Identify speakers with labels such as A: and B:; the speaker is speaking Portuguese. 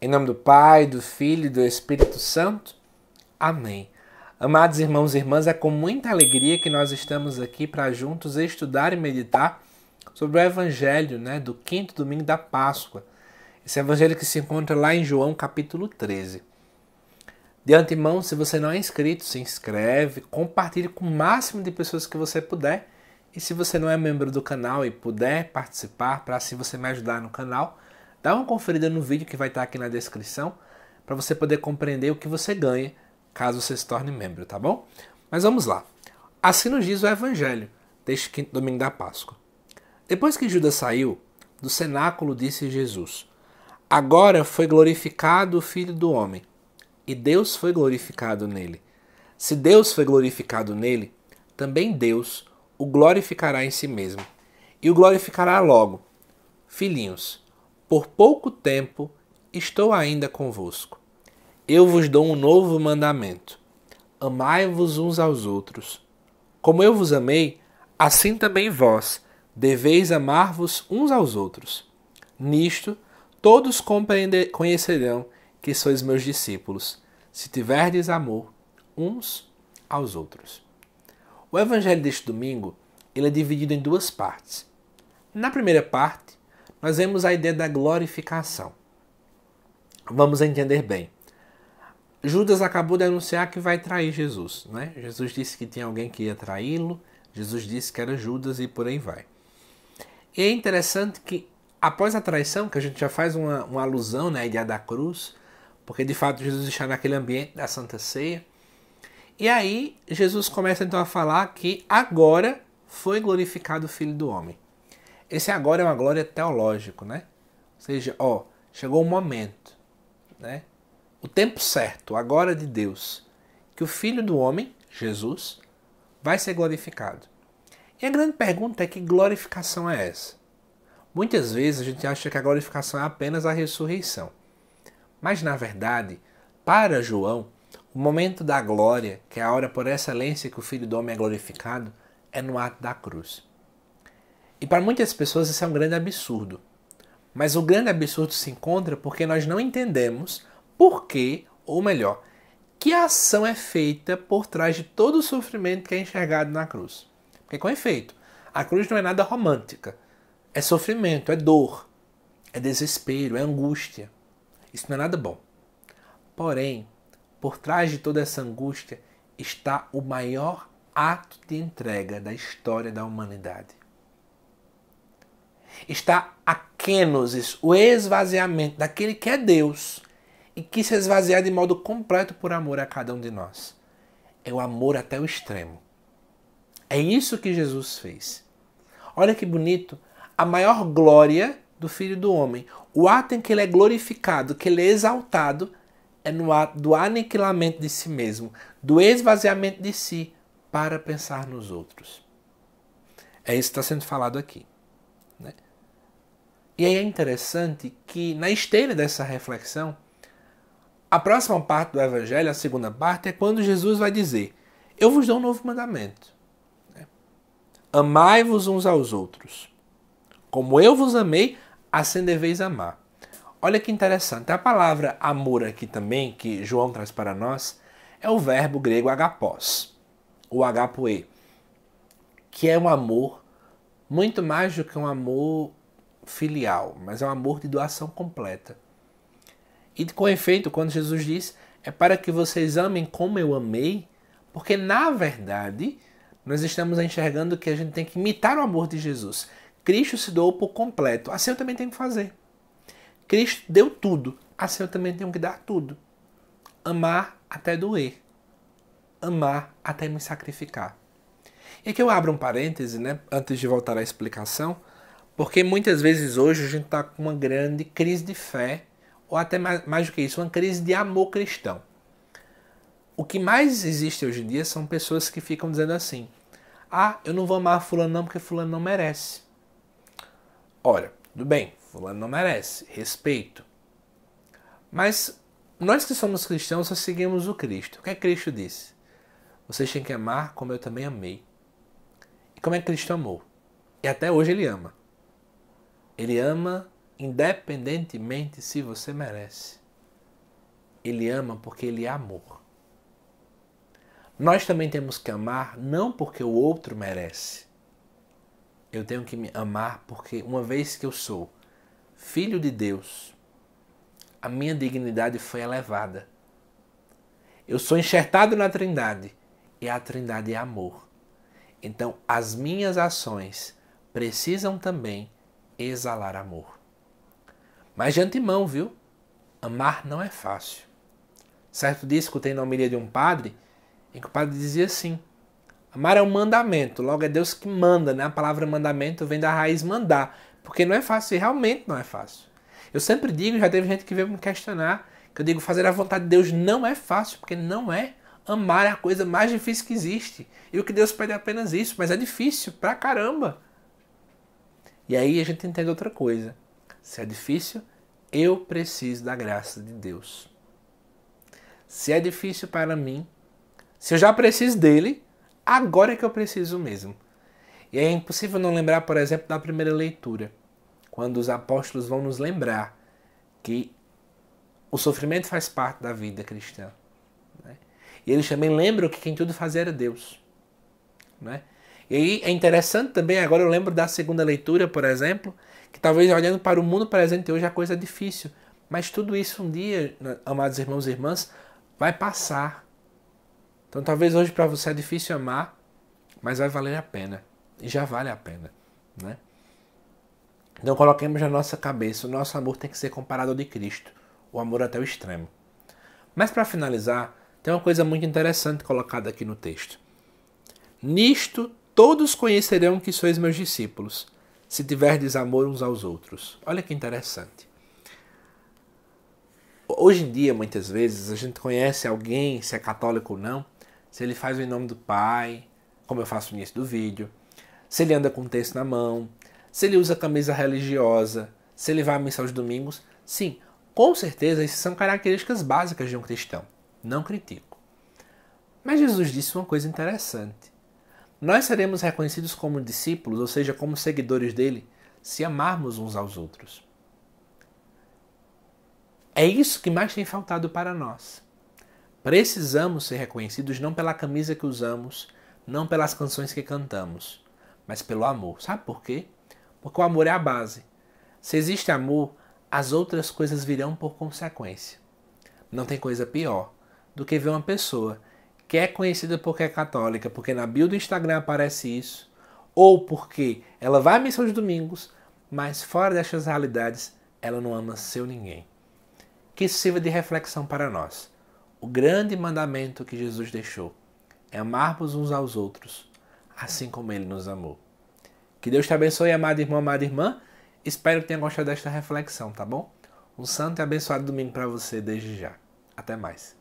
A: Em nome do Pai, do Filho e do Espírito Santo. Amém. Amados irmãos e irmãs, é com muita alegria que nós estamos aqui para juntos estudar e meditar sobre o Evangelho né, do quinto domingo da Páscoa. Esse Evangelho que se encontra lá em João capítulo 13. De antemão, se você não é inscrito, se inscreve, compartilhe com o máximo de pessoas que você puder. E se você não é membro do canal e puder participar, para assim você me ajudar no canal, Dá uma conferida no vídeo que vai estar tá aqui na descrição para você poder compreender o que você ganha caso você se torne membro, tá bom? Mas vamos lá. Assim nos diz o Evangelho, deste quinto domingo da Páscoa. Depois que Judas saiu, do cenáculo disse Jesus: Agora foi glorificado o Filho do Homem, e Deus foi glorificado nele. Se Deus foi glorificado nele, também Deus o glorificará em si mesmo, e o glorificará logo. Filhinhos, por pouco tempo estou ainda convosco. Eu vos dou um novo mandamento: amai-vos uns aos outros. Como eu vos amei, assim também vós deveis amar-vos uns aos outros. Nisto, todos conhecerão que sois meus discípulos, se tiverdes amor uns aos outros. O evangelho deste domingo ele é dividido em duas partes. Na primeira parte, nós vemos a ideia da glorificação. Vamos entender bem. Judas acabou de anunciar que vai trair Jesus, né? Jesus disse que tinha alguém que ia traí-lo, Jesus disse que era Judas e por aí vai. E é interessante que após a traição, que a gente já faz uma, uma alusão né, à ideia da cruz, porque de fato Jesus está naquele ambiente da Santa Ceia, e aí Jesus começa então a falar que agora foi glorificado o Filho do Homem. Esse agora é uma glória teológico, né? Ou seja, ó, chegou o momento, né? O tempo certo, agora de Deus, que o Filho do Homem, Jesus, vai ser glorificado. E a grande pergunta é que glorificação é essa? Muitas vezes a gente acha que a glorificação é apenas a ressurreição. Mas na verdade, para João, o momento da glória, que é a hora por excelência que o Filho do Homem é glorificado, é no ato da cruz. E para muitas pessoas isso é um grande absurdo. Mas o grande absurdo se encontra porque nós não entendemos por que, ou melhor, que ação é feita por trás de todo o sofrimento que é enxergado na cruz. Porque, com efeito, a cruz não é nada romântica. É sofrimento, é dor, é desespero, é angústia. Isso não é nada bom. Porém, por trás de toda essa angústia está o maior ato de entrega da história da humanidade está a kenosis, o esvaziamento daquele que é Deus e que se esvaziar de modo completo por amor a cada um de nós. É o amor até o extremo. É isso que Jesus fez. Olha que bonito. A maior glória do Filho do Homem, o ato em que ele é glorificado, que ele é exaltado, é no ato do aniquilamento de si mesmo, do esvaziamento de si para pensar nos outros. É isso que está sendo falado aqui. Né? E aí é interessante que, na esteira dessa reflexão, a próxima parte do Evangelho, a segunda parte, é quando Jesus vai dizer: Eu vos dou um novo mandamento. Né? Amai-vos uns aos outros. Como eu vos amei, assim deveis amar. Olha que interessante. A palavra amor aqui também, que João traz para nós, é o verbo grego agapós, ou agapoe, que é um amor muito mais do que um amor filial, mas é um amor de doação completa. E com efeito, quando Jesus diz, é para que vocês amem como eu amei, porque na verdade nós estamos enxergando que a gente tem que imitar o amor de Jesus. Cristo se doou por completo, assim eu também tenho que fazer. Cristo deu tudo, assim eu também tenho que dar tudo. Amar até doer. Amar até me sacrificar. E aqui eu abro um parêntese, né, antes de voltar à explicação, porque muitas vezes hoje a gente está com uma grande crise de fé, ou até mais, mais do que isso, uma crise de amor cristão. O que mais existe hoje em dia são pessoas que ficam dizendo assim: ah, eu não vou amar Fulano não porque Fulano não merece. Olha, tudo bem, Fulano não merece, respeito. Mas nós que somos cristãos só seguimos o Cristo. O que é Cristo disse? Vocês têm que amar como eu também amei. E como é que Cristo amou? E até hoje ele ama. Ele ama independentemente se você merece. Ele ama porque ele é amor. Nós também temos que amar não porque o outro merece. Eu tenho que me amar porque, uma vez que eu sou filho de Deus, a minha dignidade foi elevada. Eu sou enxertado na Trindade e a Trindade é amor. Então, as minhas ações precisam também exalar amor. Mas de antemão, viu? Amar não é fácil. Certo dia escutei na homilia de um padre em que o padre dizia assim: Amar é um mandamento, logo é Deus que manda, né? A palavra mandamento vem da raiz mandar, porque não é fácil e realmente não é fácil. Eu sempre digo, já teve gente que veio me questionar, que eu digo fazer a vontade de Deus não é fácil, porque não é. Amar é a coisa mais difícil que existe. E o que Deus pede é apenas isso, mas é difícil pra caramba. E aí a gente entende outra coisa. Se é difícil, eu preciso da graça de Deus. Se é difícil para mim, se eu já preciso dele, agora é que eu preciso mesmo. E é impossível não lembrar, por exemplo, da primeira leitura, quando os apóstolos vão nos lembrar que o sofrimento faz parte da vida cristã. Né? E eles também lembram que quem tudo fazia era Deus. Né? E aí é interessante também, agora eu lembro da segunda leitura, por exemplo, que talvez olhando para o mundo presente hoje é a coisa é difícil, mas tudo isso um dia, né, amados irmãos e irmãs, vai passar. Então talvez hoje para você é difícil amar, mas vai valer a pena. E já vale a pena, né? Então coloquemos na nossa cabeça, o nosso amor tem que ser comparado ao de Cristo, o amor até o extremo. Mas para finalizar, tem uma coisa muito interessante colocada aqui no texto. Nisto todos conhecerão que sois meus discípulos, se tiverdes amor uns aos outros. Olha que interessante. Hoje em dia, muitas vezes, a gente conhece alguém, se é católico ou não, se ele faz o em nome do Pai, como eu faço no início do vídeo, se ele anda com o texto na mão, se ele usa camisa religiosa, se ele vai à missa aos domingos. Sim, com certeza, essas são características básicas de um cristão. Não critico. Mas Jesus disse uma coisa interessante. Nós seremos reconhecidos como discípulos, ou seja, como seguidores dele, se amarmos uns aos outros. É isso que mais tem faltado para nós. Precisamos ser reconhecidos não pela camisa que usamos, não pelas canções que cantamos, mas pelo amor. Sabe por quê? Porque o amor é a base. Se existe amor, as outras coisas virão por consequência. Não tem coisa pior do que ver uma pessoa que é conhecida porque é católica, porque na bio do Instagram aparece isso, ou porque ela vai à missão aos domingos, mas fora destas realidades ela não ama seu ninguém. Que isso sirva de reflexão para nós. O grande mandamento que Jesus deixou é amarmos uns aos outros, assim como ele nos amou. Que Deus te abençoe, amado irmão, amada irmã. Espero que tenha gostado desta reflexão, tá bom? Um santo e abençoado domingo para você desde já. Até mais.